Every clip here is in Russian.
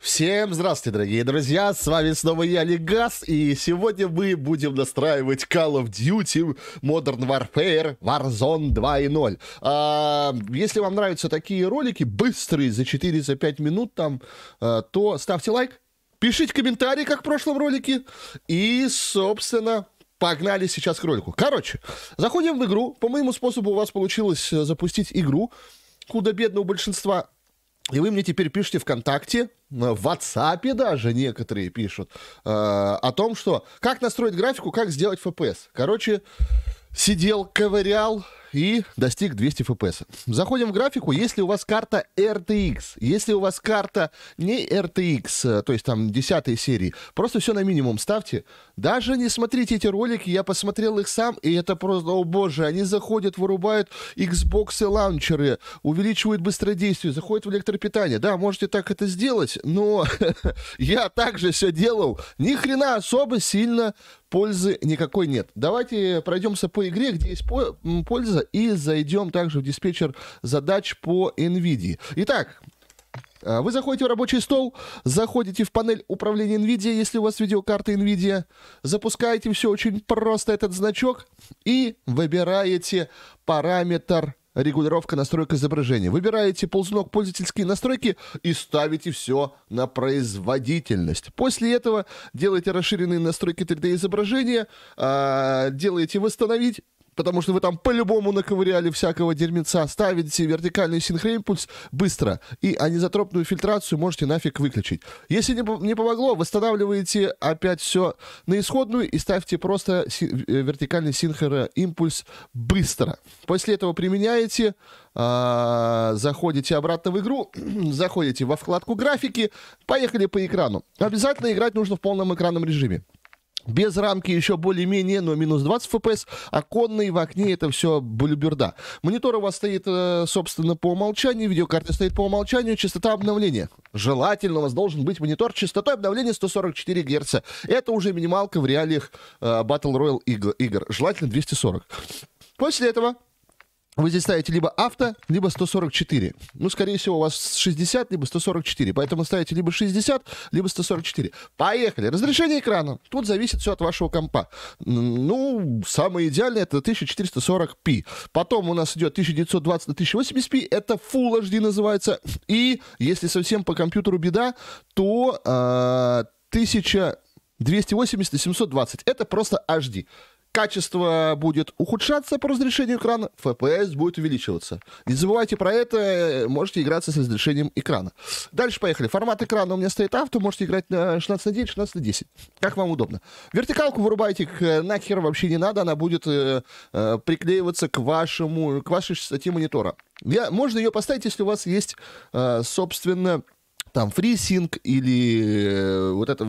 Всем здравствуйте, дорогие друзья, с вами снова я, Легас, и сегодня мы будем настраивать Call of Duty Modern Warfare Warzone 2.0. А, если вам нравятся такие ролики, быстрые, за 4-5 за минут там, а, то ставьте лайк, пишите комментарии, как в прошлом ролике, и, собственно, Погнали сейчас к ролику. Короче, заходим в игру. По моему способу у вас получилось э, запустить игру, куда бедно у большинства. И вы мне теперь пишите ВКонтакте, в WhatsApp даже некоторые пишут э, о том, что как настроить графику, как сделать FPS. Короче, сидел, ковырял, и достиг 200 FPS. Заходим в графику. Если у вас карта RTX, если у вас карта не RTX, э, то есть там 10 серии, просто все на минимум ставьте. Даже не смотрите эти ролики, я посмотрел их сам, и это просто, о боже, они заходят, вырубают Xbox и лаунчеры, увеличивают быстродействие, заходят в электропитание. Да, можете так это сделать, но я также все делал. Ни хрена особо сильно пользы никакой нет. Давайте пройдемся по игре, где есть польза, разобраться и зайдем также в диспетчер задач по NVIDIA. Итак, э, вы заходите в рабочий стол, заходите в панель управления NVIDIA, если у вас видеокарта NVIDIA, запускаете все очень просто, этот значок, и выбираете параметр регулировка настройка изображения. Выбираете ползунок пользовательские настройки и ставите все на производительность. После этого делаете расширенные настройки 3D изображения, а, делаете восстановить потому что вы там по-любому наковыряли всякого дерьмеца, ставите вертикальный синхроимпульс быстро, и анизотропную фильтрацию можете нафиг выключить. Если не, не помогло, восстанавливаете опять все на исходную и ставьте просто си- э, вертикальный синхроимпульс быстро. После этого применяете, а, заходите обратно в игру, заходите во вкладку графики, поехали по экрану. Обязательно играть нужно в полном экранном режиме без рамки еще более-менее, но минус 20 FPS, а конные в окне это все блюберда. Монитор у вас стоит, э, собственно, по умолчанию, видеокарта стоит по умолчанию, частота обновления. Желательно у вас должен быть монитор частотой обновления 144 Гц. Это уже минималка в реалиях э, Battle Royale игр. Желательно 240. После этого вы здесь ставите либо авто, либо 144. Ну, скорее всего, у вас 60, либо 144. Поэтому ставите либо 60, либо 144. Поехали. Разрешение экрана. Тут зависит все от вашего компа. Ну, самое идеальное это 1440p. Потом у нас идет 1920 на 1080p. Это Full HD называется. И если совсем по компьютеру беда, то э, 1000... 280 720. Это просто HD качество будет ухудшаться по разрешению экрана, FPS будет увеличиваться. Не забывайте про это, можете играться с разрешением экрана. Дальше поехали. Формат экрана у меня стоит авто, можете играть на 16 на 9, 16 на 10. Как вам удобно. Вертикалку вырубайте, нахер вообще не надо, она будет э, э, приклеиваться к, вашему, к вашей частоте монитора. Я, можно ее поставить, если у вас есть, э, собственно, там FreeSync или э, вот эта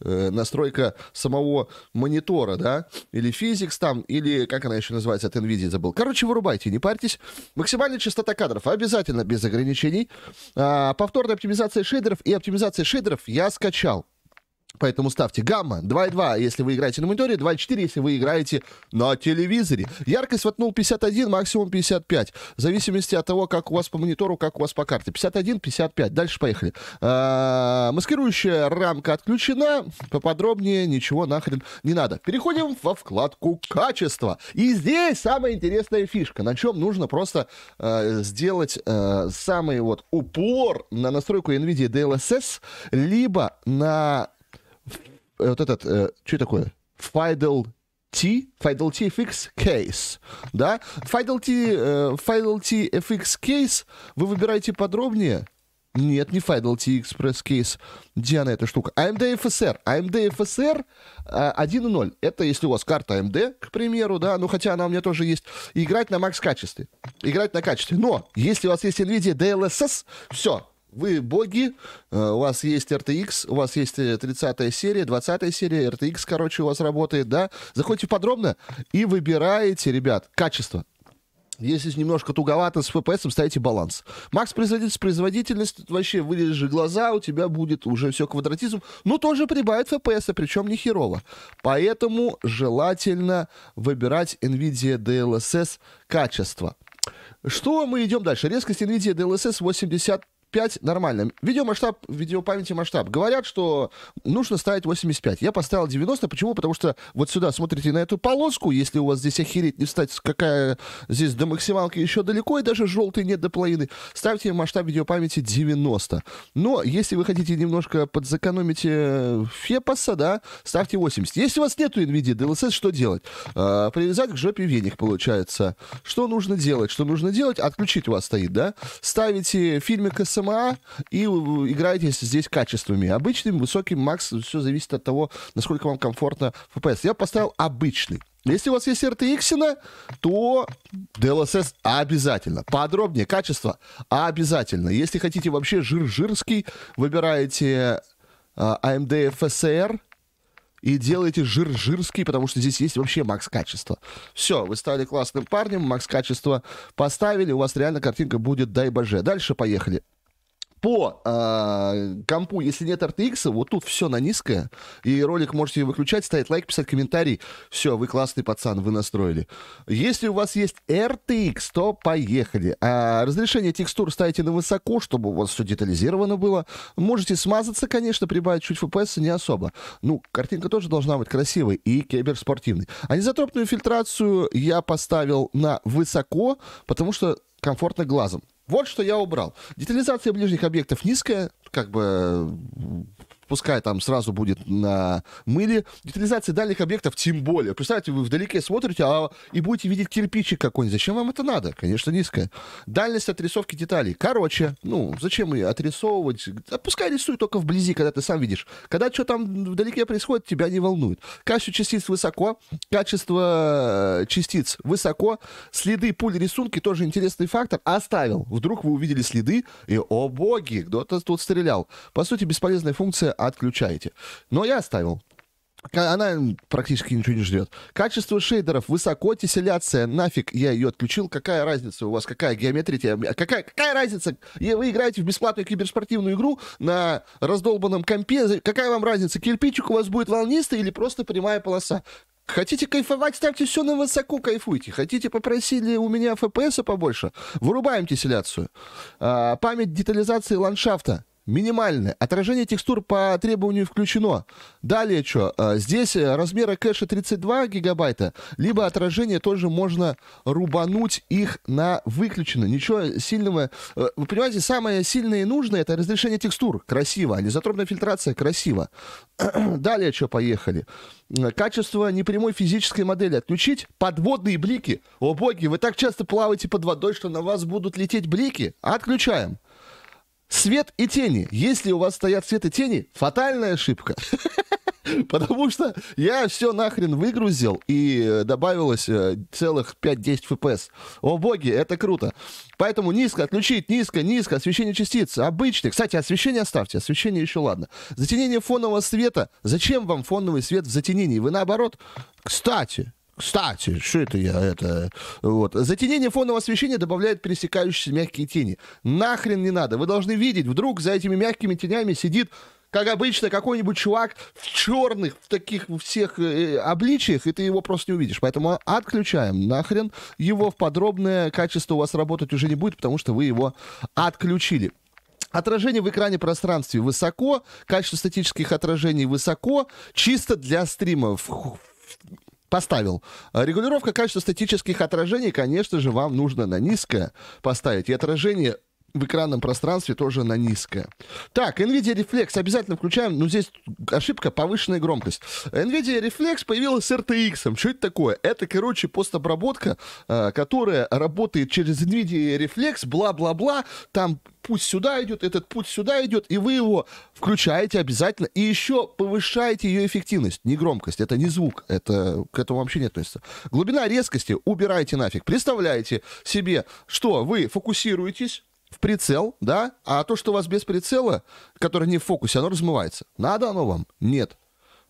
э, настройка самого монитора, да, или Physics там, или как она еще называется от NVIDIA, забыл. Короче, вырубайте, не парьтесь. Максимальная частота кадров обязательно без ограничений. А, повторная оптимизация шейдеров и оптимизация шейдеров я скачал. Поэтому ставьте гамма 2,2, если вы играете на мониторе, 2,4, если вы играете на телевизоре. Яркость воткнул 51, максимум 55. В зависимости от того, как у вас по монитору, как у вас по карте. 51, 55. Дальше поехали. А, маскирующая рамка отключена. Поподробнее ничего нахрен не надо. Переходим во вкладку «Качество». И здесь самая интересная фишка, на чем нужно просто э, сделать э, самый вот упор на настройку NVIDIA DLSS, либо на Э, вот этот, э, что такое? Fidel T, Fidel T FX Case, да? Fidel T, э, Fidel T FX Case вы выбираете подробнее, нет, не Final T Express Case. Диана эта штука. AMD FSR. AMD FSR 1.0. Это если у вас карта AMD, к примеру, да, ну хотя она у меня тоже есть. Играть на макс качестве. Играть на качестве. Но если у вас есть NVIDIA DLSS, все, вы боги, э, у вас есть RTX, у вас есть 30 э, серия, 20 серия, RTX, короче, у вас работает, да? Заходите подробно и выбираете, ребят, качество. Если немножко туговато с FPS, ставите баланс. Макс производительность, производительность, тут вообще вырежи глаза, у тебя будет уже все квадратизм, но тоже прибавит FPS, а причем не херово. Поэтому желательно выбирать NVIDIA DLSS качество. Что мы идем дальше? Резкость NVIDIA DLSS 80 5 нормально. Видеомасштаб, видеопамяти масштаб. Говорят, что нужно ставить 85. Я поставил 90. Почему? Потому что вот сюда смотрите на эту полоску. Если у вас здесь охереть не встать, какая здесь до максималки еще далеко, и даже желтый нет до половины, ставьте масштаб видеопамяти 90. Но если вы хотите немножко подзэкономить э, фепаса, да, ставьте 80. Если у вас нету NVIDIA DLSS, что делать? А, привязать к жопе веник, получается. Что нужно делать? Что нужно делать? Отключить у вас стоит, да? Ставите фильмик с ЦМА и э, играете здесь качествами. Обычным, высоким, макс, все зависит от того, насколько вам комфортно FPS. Я поставил обычный. Если у вас есть RTX, то DLSS обязательно. Подробнее, качество обязательно. Если хотите вообще жир-жирский, выбираете AMD э, FSR а и делаете жир-жирский, потому что здесь есть вообще макс качество. Все, вы стали классным парнем, макс качество поставили, у вас реально картинка будет дай боже. Дальше поехали по э, компу, если нет RTX, вот тут все на низкое. И ролик можете выключать, ставить лайк, писать комментарий. Все, вы классный пацан, вы настроили. Если у вас есть RTX, то поехали. А разрешение текстур ставите на высоко, чтобы у вас все детализировано было. Можете смазаться, конечно, прибавить чуть FPS, не особо. Ну, картинка тоже должна быть красивой и киберспортивной. Анизотропную фильтрацию я поставил на высоко, потому что комфортно глазом. Вот что я убрал. Детализация ближних объектов низкая, как бы пускай там сразу будет на мыле. Детализация дальних объектов тем более. Представьте, вы вдалеке смотрите а, и будете видеть кирпичик какой-нибудь. Зачем вам это надо? Конечно, низкая. Дальность отрисовки деталей. Короче, ну, зачем ее отрисовывать? А пускай рисуют только вблизи, когда ты сам видишь. Когда что там вдалеке происходит, тебя не волнует. Качество частиц высоко, качество э, частиц высоко, следы пуль рисунки тоже интересный фактор. Оставил. Вдруг вы увидели следы, и, о боги, кто-то тут стрелял. По сути, бесполезная функция отключаете. Но я оставил. Она практически ничего не ждет. Качество шейдеров высоко, теселяция, нафиг я ее отключил. Какая разница у вас, какая геометрия, какая, какая разница? Вы играете в бесплатную киберспортивную игру на раздолбанном компе, какая вам разница, кирпичик у вас будет волнистый или просто прямая полоса? Хотите кайфовать, ставьте все на высоку, кайфуйте. Хотите, попросили у меня FPS побольше, вырубаем тесселяцию, А, память детализации ландшафта минимальное. Отражение текстур по требованию включено. Далее что? Э, здесь э, размера кэша 32 гигабайта, либо отражение тоже можно рубануть их на выключено. Ничего сильного. Э, вы понимаете, самое сильное и нужное это разрешение текстур. Красиво. А изотропная фильтрация красиво. Далее что? Поехали. Качество непрямой физической модели. Отключить подводные блики. О боги, вы так часто плаваете под водой, что на вас будут лететь блики. Отключаем. Свет и тени. Если у вас стоят свет и тени, фатальная ошибка. Потому что я все нахрен выгрузил и э, добавилось э, целых 5-10 FPS. О боги, это круто. Поэтому низко отключить, низко, низко, освещение частицы, обычное. Кстати, освещение оставьте, освещение еще ладно. Затенение фонового света. Зачем вам фоновый свет в затенении? Вы наоборот, кстати, кстати, что это я, это, вот. Затенение фонового освещения добавляет пересекающиеся мягкие тени. Нахрен не надо. Вы должны видеть, вдруг за этими мягкими тенями сидит как обычно, какой-нибудь чувак в черных, в таких всех э, обличиях, и ты его просто не увидишь. Поэтому отключаем нахрен. Его в подробное качество у вас работать уже не будет, потому что вы его отключили. Отражение в экране пространстве высоко, качество статических отражений высоко, чисто для стримов поставил. А регулировка качества статических отражений, конечно же, вам нужно на низкое поставить. И отражение в экранном пространстве тоже на низкое. Так, NVIDIA Reflex обязательно включаем, но ну, здесь ошибка повышенная громкость. NVIDIA Reflex появилась с RTX. Что это такое? Это, короче, постобработка, а, которая работает через NVIDIA Reflex, бла-бла-бла, там путь сюда идет, этот путь сюда идет, и вы его включаете обязательно, и еще повышаете ее эффективность, не громкость, это не звук, это к этому вообще не относится. Глубина резкости убирайте нафиг. Представляете себе, что вы фокусируетесь, в прицел, да, а то, что у вас без прицела, которое не в фокусе, оно размывается. Надо оно вам? Нет.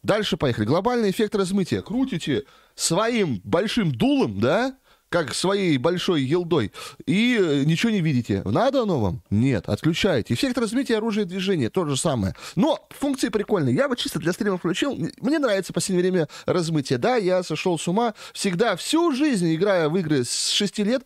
Дальше поехали. Глобальный эффект размытия. Крутите своим большим дулом, да, как своей большой елдой, и э, ничего не видите. Надо оно вам? Нет, отключаете. Эффект развития оружия движения, то же самое. Но функции прикольные. Я вот чисто для стрима включил. Мне нравится в последнее время размытие. Да, я сошел с ума. Всегда, всю жизнь, играя в игры с 6 лет,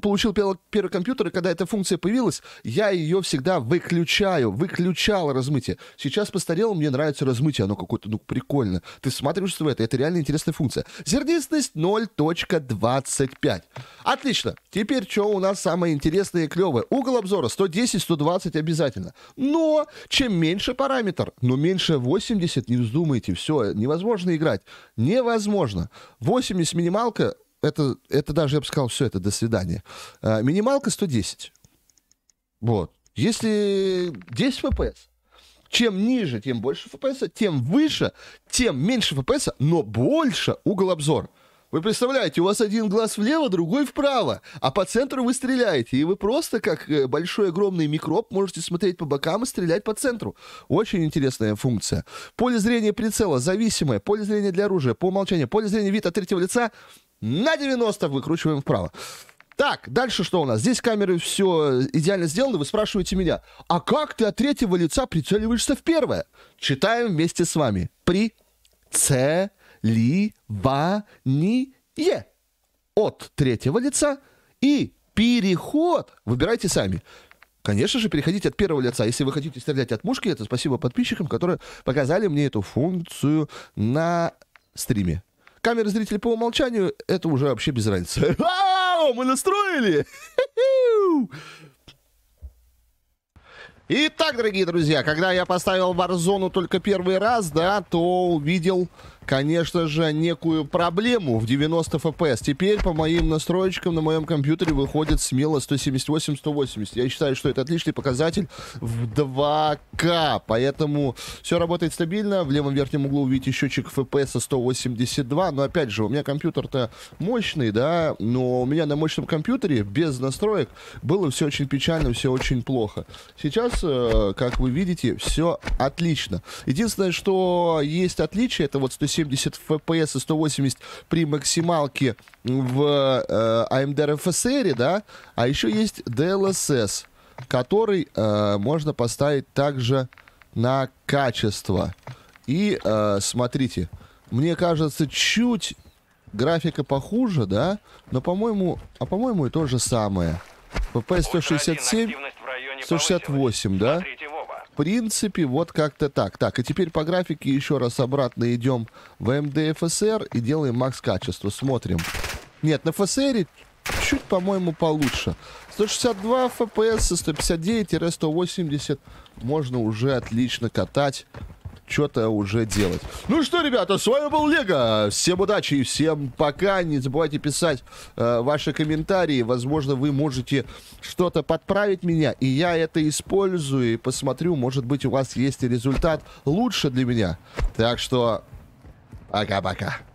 получил первый компьютер, и когда эта функция появилась, я ее всегда выключаю, выключал размытие. Сейчас постарел, мне нравится размытие, оно какое-то, ну, прикольно. Ты смотришь в это, это реально интересная функция. Зернистность 0.25 45. Отлично. Теперь что у нас самое интересное и клевое? Угол обзора 110-120 обязательно. Но чем меньше параметр, но меньше 80, не вздумайте, все, невозможно играть. Невозможно. 80 минималка, это, это даже, я бы сказал, все, это до свидания. А, минималка 110. Вот. Если 10 FPS, чем ниже, тем больше FPS, тем выше, тем меньше FPS, но больше угол обзора. Вы представляете, у вас один глаз влево, другой вправо, а по центру вы стреляете, и вы просто, как э, большой огромный микроб, можете смотреть по бокам и стрелять по центру. Очень интересная функция. Поле зрения прицела зависимое, поле зрения для оружия по умолчанию, поле зрения вид от третьего лица на 90 выкручиваем вправо. Так, дальше что у нас? Здесь камеры все э, идеально сделаны. Вы спрашиваете меня, а как ты от третьего лица прицеливаешься в первое? Читаем вместе с вами. При Ц Ливание. От третьего лица и переход. Выбирайте сами. Конечно же, переходите от первого лица. Если вы хотите стрелять от мушки, это спасибо подписчикам, которые показали мне эту функцию на стриме. Камера зрителей по умолчанию, это уже вообще без разницы. Вау, мы настроили! Итак, дорогие друзья, когда я поставил Warzone только первый раз, да, то увидел конечно же, некую проблему в 90 FPS. Теперь по моим настроечкам на моем компьютере выходит смело 178-180. Я считаю, что это отличный показатель в 2К. Поэтому все работает стабильно. В левом верхнем углу увидите счетчик FPS 182. Но опять же, у меня компьютер-то мощный, да, но у меня на мощном компьютере без настроек было все очень печально, все очень плохо. Сейчас, э, как вы видите, все отлично. Единственное, что есть отличие, это вот 170 170 FPS и 180 при максималке в э, AMD RFSR, да? А еще есть DLSS, который э, можно поставить также на качество. И э, смотрите, мне кажется, чуть графика похуже, да? Но, по-моему, а по-моему, и то же самое. FPS 167, 168, да? В принципе, вот как-то так. Так, и теперь по графике еще раз обратно идем в МДФСР и делаем макс качество. Смотрим. Нет, на ФСР чуть, по-моему, получше. 162 FPS, 159-180 и можно уже отлично катать что-то уже делать. Ну что, ребята, с вами был Лего. Всем удачи и всем пока. Не забывайте писать э, ваши комментарии. Возможно, вы можете что-то подправить меня, и я это использую и посмотрю. Может быть, у вас есть результат лучше для меня. Так что пока-пока.